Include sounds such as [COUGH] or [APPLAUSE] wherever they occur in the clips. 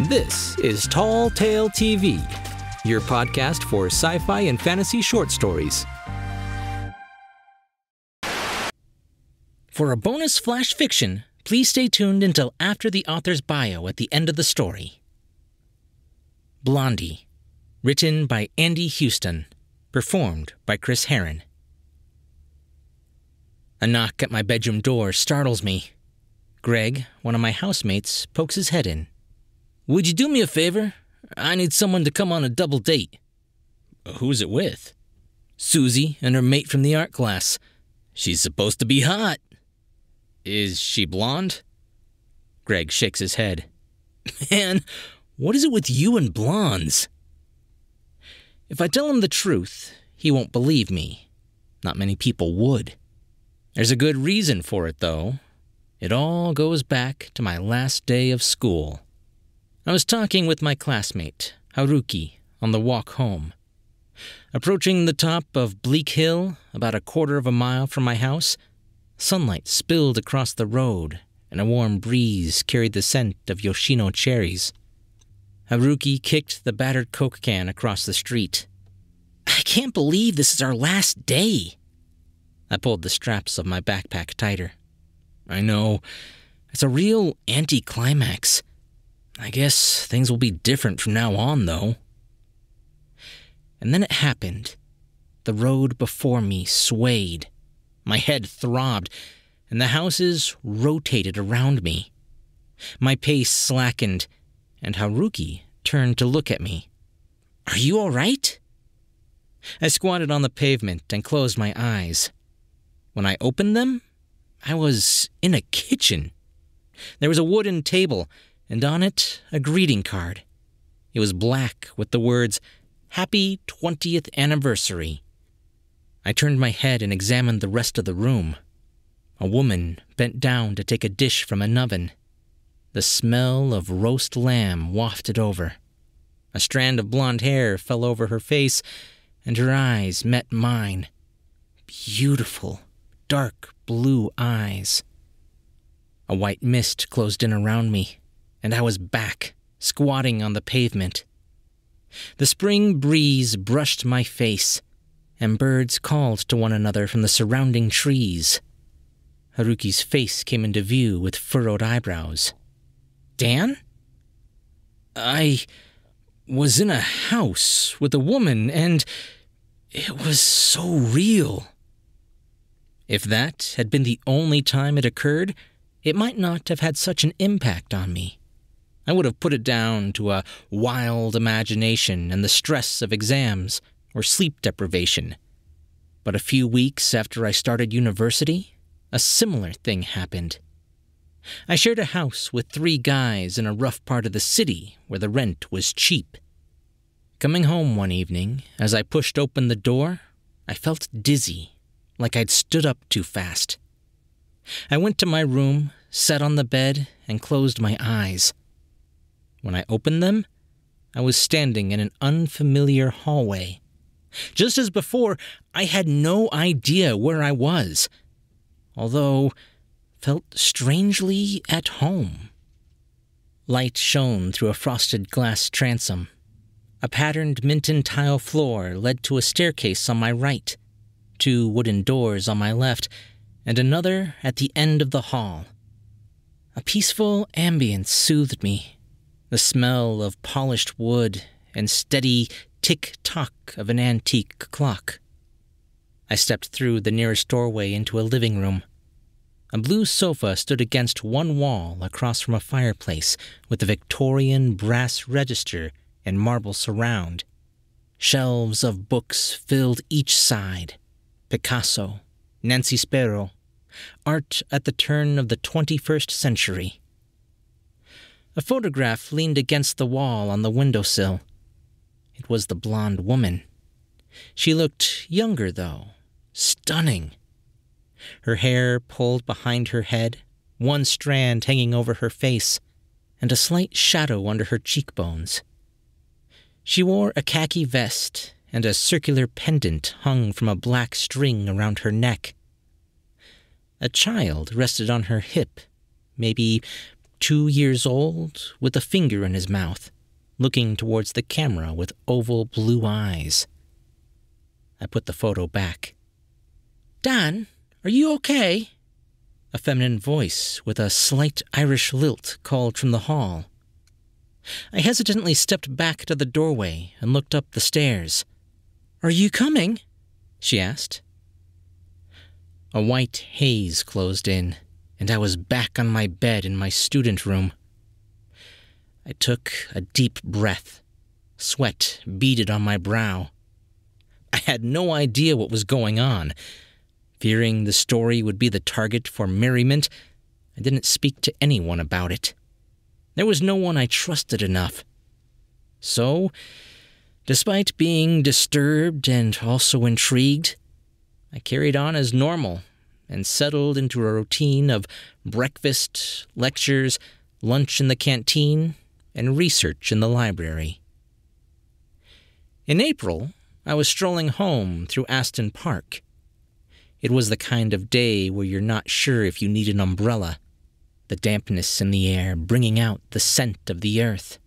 This is Tall Tale TV, your podcast for sci fi and fantasy short stories. For a bonus flash fiction, please stay tuned until after the author's bio at the end of the story. Blondie, written by Andy Houston, performed by Chris Herron. A knock at my bedroom door startles me. Greg, one of my housemates, pokes his head in. Would you do me a favor? I need someone to come on a double date. Who's it with? Susie and her mate from the art class. She's supposed to be hot. Is she blonde? Greg shakes his head. [LAUGHS] Man, what is it with you and blondes? If I tell him the truth, he won't believe me. Not many people would. There's a good reason for it, though. It all goes back to my last day of school. I was talking with my classmate, Haruki, on the walk home. Approaching the top of Bleak Hill, about a quarter of a mile from my house, sunlight spilled across the road and a warm breeze carried the scent of Yoshino cherries. Haruki kicked the battered Coke can across the street. I can't believe this is our last day. I pulled the straps of my backpack tighter. I know. It's a real anticlimax. I guess things will be different from now on, though. And then it happened. The road before me swayed. My head throbbed, and the houses rotated around me. My pace slackened, and Haruki turned to look at me. Are you all right? I squatted on the pavement and closed my eyes. When I opened them, I was in a kitchen. There was a wooden table and on it a greeting card. It was black with the words, Happy 20th Anniversary. I turned my head and examined the rest of the room. A woman bent down to take a dish from an oven. The smell of roast lamb wafted over. A strand of blonde hair fell over her face, and her eyes met mine. Beautiful, dark blue eyes. A white mist closed in around me and I was back, squatting on the pavement. The spring breeze brushed my face, and birds called to one another from the surrounding trees. Haruki's face came into view with furrowed eyebrows. Dan? I was in a house with a woman, and it was so real. If that had been the only time it occurred, it might not have had such an impact on me. I would have put it down to a wild imagination and the stress of exams or sleep deprivation. But a few weeks after I started university, a similar thing happened. I shared a house with three guys in a rough part of the city where the rent was cheap. Coming home one evening, as I pushed open the door, I felt dizzy, like I'd stood up too fast. I went to my room, sat on the bed, and closed my eyes. When I opened them, I was standing in an unfamiliar hallway. Just as before, I had no idea where I was, although felt strangely at home. Light shone through a frosted glass transom. A patterned Minton tile floor led to a staircase on my right, two wooden doors on my left, and another at the end of the hall. A peaceful ambience soothed me the smell of polished wood and steady tick tock of an antique clock. I stepped through the nearest doorway into a living room. A blue sofa stood against one wall across from a fireplace with a Victorian brass register and marble surround. Shelves of books filled each side Picasso, Nancy Sparrow, art at the turn of the 21st century. A photograph leaned against the wall on the windowsill. It was the blonde woman. She looked younger, though. Stunning. Her hair pulled behind her head, one strand hanging over her face, and a slight shadow under her cheekbones. She wore a khaki vest, and a circular pendant hung from a black string around her neck. A child rested on her hip, maybe two years old, with a finger in his mouth, looking towards the camera with oval blue eyes. I put the photo back. Dan, are you okay? A feminine voice with a slight Irish lilt called from the hall. I hesitantly stepped back to the doorway and looked up the stairs. Are you coming? she asked. A white haze closed in and I was back on my bed in my student room. I took a deep breath. Sweat beaded on my brow. I had no idea what was going on. Fearing the story would be the target for merriment, I didn't speak to anyone about it. There was no one I trusted enough. So, despite being disturbed and also intrigued, I carried on as normal and settled into a routine of breakfast, lectures, lunch in the canteen, and research in the library. In April, I was strolling home through Aston Park. It was the kind of day where you're not sure if you need an umbrella, the dampness in the air bringing out the scent of the earth.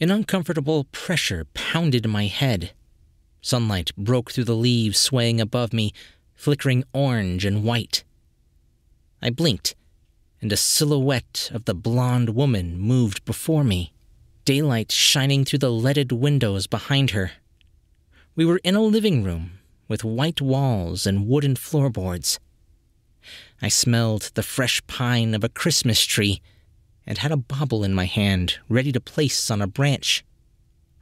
An uncomfortable pressure pounded my head. Sunlight broke through the leaves swaying above me, flickering orange and white. I blinked, and a silhouette of the blonde woman moved before me, daylight shining through the leaded windows behind her. We were in a living room with white walls and wooden floorboards. I smelled the fresh pine of a Christmas tree and had a bauble in my hand ready to place on a branch.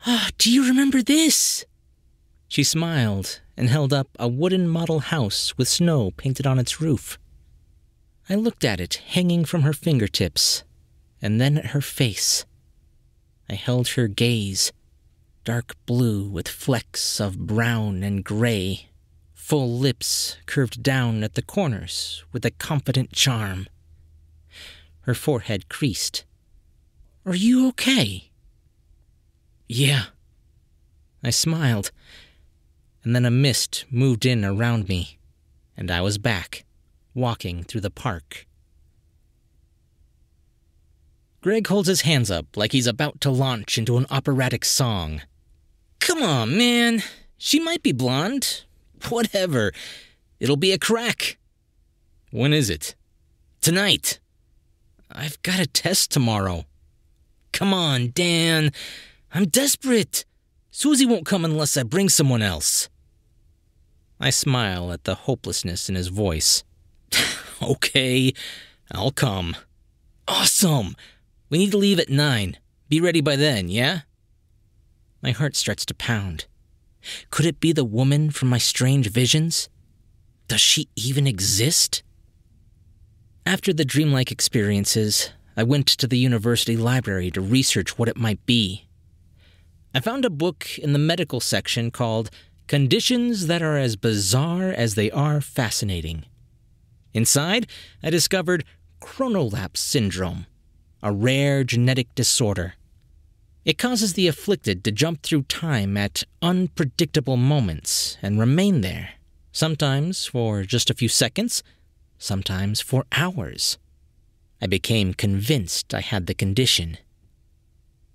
Oh, do you remember this? She smiled and held up a wooden model house with snow painted on its roof. I looked at it hanging from her fingertips, and then at her face. I held her gaze, dark blue with flecks of brown and gray, full lips curved down at the corners with a confident charm. Her forehead creased. Are you okay? Yeah. I smiled and then a mist moved in around me, and I was back, walking through the park. Greg holds his hands up like he's about to launch into an operatic song. Come on, man. She might be blonde. Whatever. It'll be a crack. When is it? Tonight. I've got a test tomorrow. Come on, Dan. I'm desperate. Susie won't come unless I bring someone else. I smile at the hopelessness in his voice. [LAUGHS] okay, I'll come. Awesome! We need to leave at nine. Be ready by then, yeah? My heart starts to pound. Could it be the woman from my strange visions? Does she even exist? After the dreamlike experiences, I went to the university library to research what it might be. I found a book in the medical section called Conditions that are as bizarre as they are fascinating. Inside, I discovered chronolapse syndrome, a rare genetic disorder. It causes the afflicted to jump through time at unpredictable moments and remain there, sometimes for just a few seconds, sometimes for hours. I became convinced I had the condition.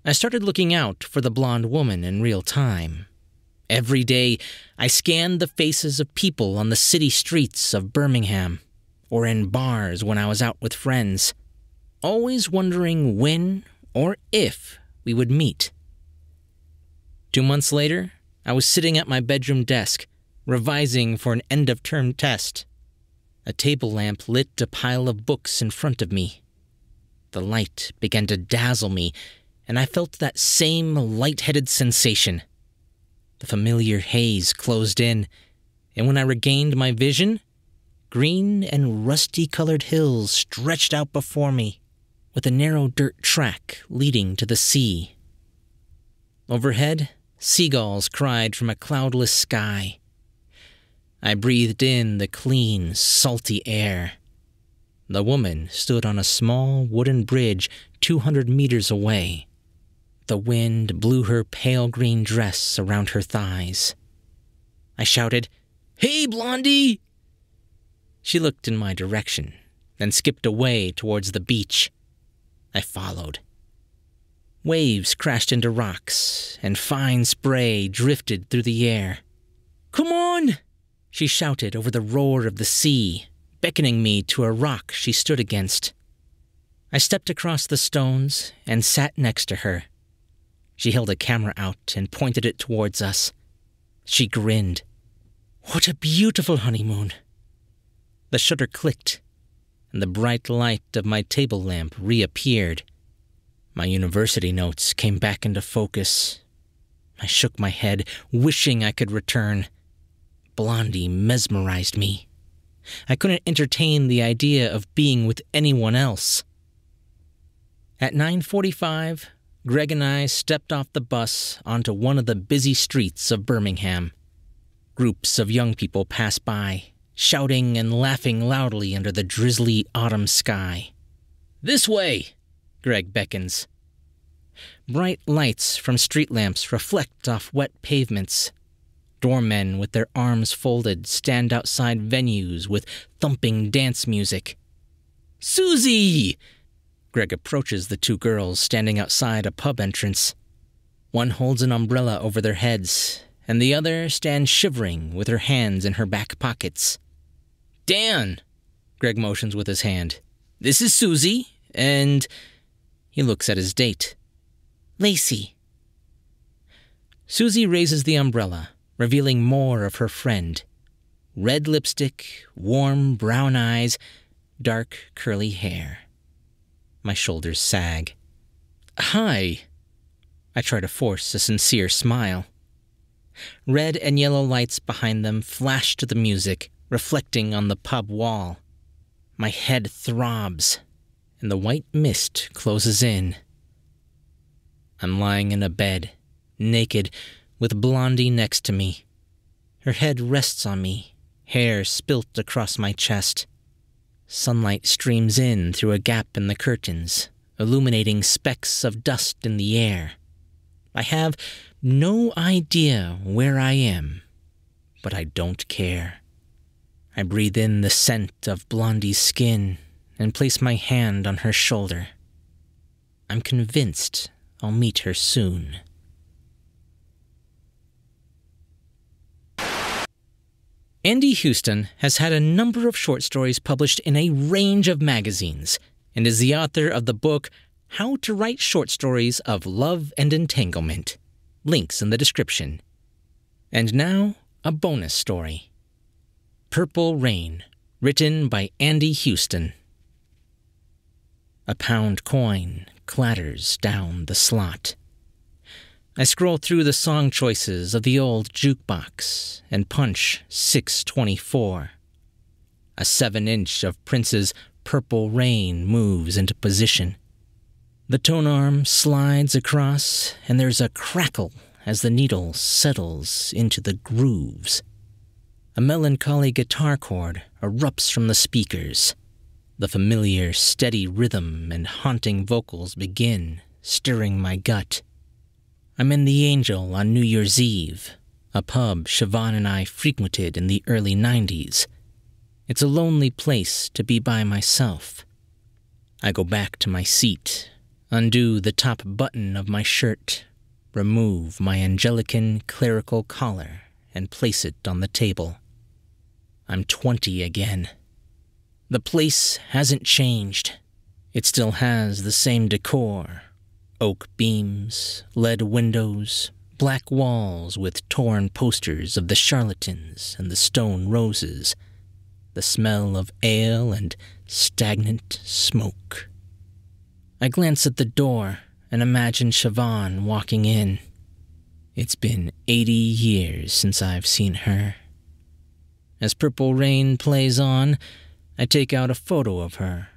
I started looking out for the blonde woman in real time Every day, I scanned the faces of people on the city streets of Birmingham, or in bars when I was out with friends, always wondering when or if we would meet. Two months later, I was sitting at my bedroom desk, revising for an end of term test. A table lamp lit a pile of books in front of me. The light began to dazzle me, and I felt that same light-headed sensation. The familiar haze closed in, and when I regained my vision, green and rusty colored hills stretched out before me, with a narrow dirt track leading to the sea. Overhead, seagulls cried from a cloudless sky. I breathed in the clean, salty air. The woman stood on a small wooden bridge 200 meters away. The wind blew her pale green dress around her thighs. I shouted, Hey, Blondie! She looked in my direction, then skipped away towards the beach. I followed. Waves crashed into rocks, and fine spray drifted through the air. Come on! She shouted over the roar of the sea, beckoning me to a rock she stood against. I stepped across the stones and sat next to her. She held a camera out and pointed it towards us. She grinned. What a beautiful honeymoon! The shutter clicked, and the bright light of my table lamp reappeared. My university notes came back into focus. I shook my head, wishing I could return. Blondie mesmerized me. I couldn't entertain the idea of being with anyone else. At 9:45, Greg and I stepped off the bus onto one of the busy streets of Birmingham. Groups of young people passed by, shouting and laughing loudly under the drizzly autumn sky. This way, Greg beckons. Bright lights from street lamps reflect off wet pavements. Doormen with their arms folded stand outside venues with thumping dance music. Susie! Greg approaches the two girls standing outside a pub entrance. One holds an umbrella over their heads, and the other stands shivering with her hands in her back pockets. Dan! Greg motions with his hand. This is Susie, and. He looks at his date. Lacey. Susie raises the umbrella, revealing more of her friend red lipstick, warm brown eyes, dark curly hair. My shoulders sag. Hi. I try to force a sincere smile. Red and yellow lights behind them flash to the music, reflecting on the pub wall. My head throbs, and the white mist closes in. I'm lying in a bed, naked, with Blondie next to me. Her head rests on me, hair spilt across my chest. Sunlight streams in through a gap in the curtains, illuminating specks of dust in the air. I have no idea where I am, but I don't care. I breathe in the scent of Blondie's skin and place my hand on her shoulder. I'm convinced I'll meet her soon. Andy Houston has had a number of short stories published in a range of magazines and is the author of the book How to Write Short Stories of Love and Entanglement. Links in the description. And now, a bonus story Purple Rain, written by Andy Houston. A pound coin clatters down the slot. I scroll through the song choices of the old jukebox and punch 624. A seven inch of Prince's Purple Rain moves into position. The tone arm slides across, and there's a crackle as the needle settles into the grooves. A melancholy guitar chord erupts from the speakers. The familiar, steady rhythm and haunting vocals begin, stirring my gut. I'm in the Angel on New Year's Eve, a pub Siobhan and I frequented in the early 90s. It's a lonely place to be by myself. I go back to my seat, undo the top button of my shirt, remove my Angelican clerical collar, and place it on the table. I'm 20 again. The place hasn't changed. It still has the same decor, Oak beams, lead windows, black walls with torn posters of the charlatans and the stone roses, the smell of ale and stagnant smoke. I glance at the door and imagine Siobhan walking in. It's been 80 years since I've seen her. As Purple Rain plays on, I take out a photo of her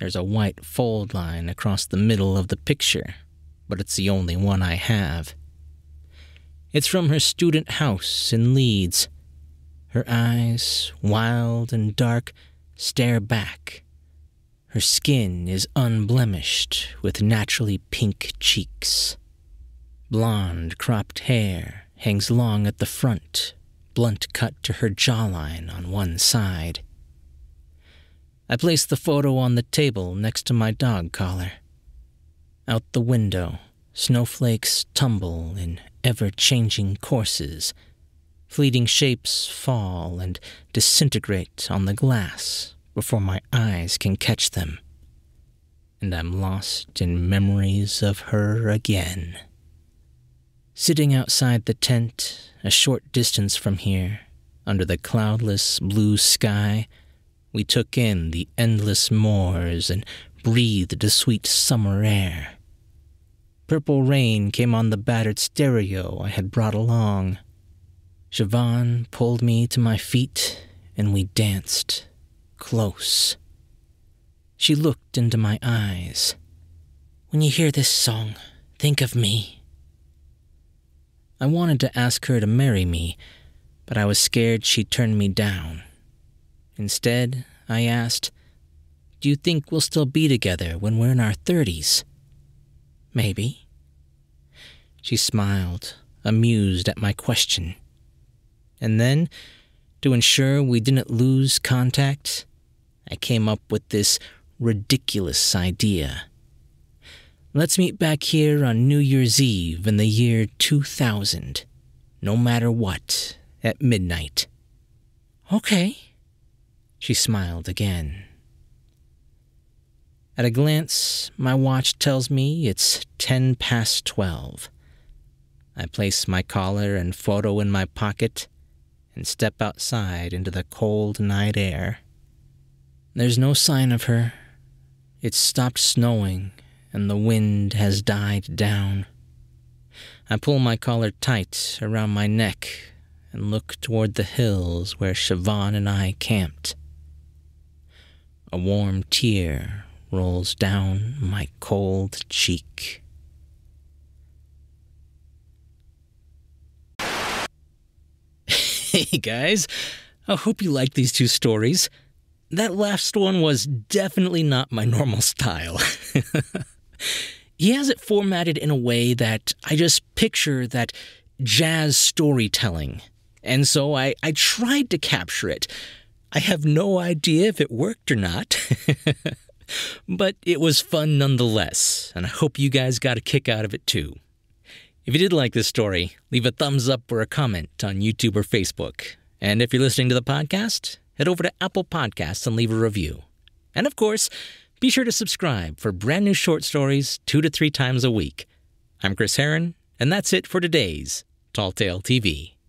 there's a white fold line across the middle of the picture, but it's the only one I have. It's from her student house in Leeds. Her eyes, wild and dark, stare back. Her skin is unblemished, with naturally pink cheeks. Blonde, cropped hair hangs long at the front, blunt cut to her jawline on one side. I placed the photo on the table next to my dog collar. Out the window, snowflakes tumble in ever changing courses. Fleeting shapes fall and disintegrate on the glass before my eyes can catch them. And I'm lost in memories of her again. Sitting outside the tent, a short distance from here, under the cloudless blue sky, we took in the endless moors and breathed the sweet summer air. Purple rain came on the battered stereo I had brought along. Siobhan pulled me to my feet and we danced close. She looked into my eyes. When you hear this song, think of me. I wanted to ask her to marry me, but I was scared she'd turn me down. Instead, I asked, Do you think we'll still be together when we're in our 30s? Maybe. She smiled, amused at my question. And then, to ensure we didn't lose contact, I came up with this ridiculous idea. Let's meet back here on New Year's Eve in the year 2000, no matter what, at midnight. Okay. She smiled again. At a glance, my watch tells me it's ten past twelve. I place my collar and photo in my pocket and step outside into the cold night air. There's no sign of her. It's stopped snowing and the wind has died down. I pull my collar tight around my neck and look toward the hills where Siobhan and I camped. A warm tear rolls down my cold cheek. [LAUGHS] hey guys, I hope you like these two stories. That last one was definitely not my normal style. [LAUGHS] he has it formatted in a way that I just picture that jazz storytelling. And so I, I tried to capture it, I have no idea if it worked or not. [LAUGHS] but it was fun nonetheless, and I hope you guys got a kick out of it too. If you did like this story, leave a thumbs up or a comment on YouTube or Facebook. And if you're listening to the podcast, head over to Apple Podcasts and leave a review. And of course, be sure to subscribe for brand new short stories two to three times a week. I'm Chris Herron, and that's it for today's Tall Tale TV.